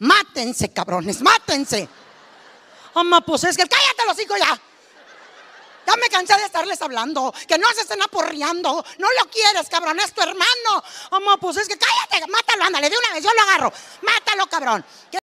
Mátense, cabrones, mátense. Ama, pues es que cállate los hijos ya. Ya me cansé de estarles hablando, que no se estén aporreando. No lo quieres, cabrón, es tu hermano. Ama, pues es que cállate, mátalo, ándale, de una vez yo lo agarro. Mátalo, cabrón.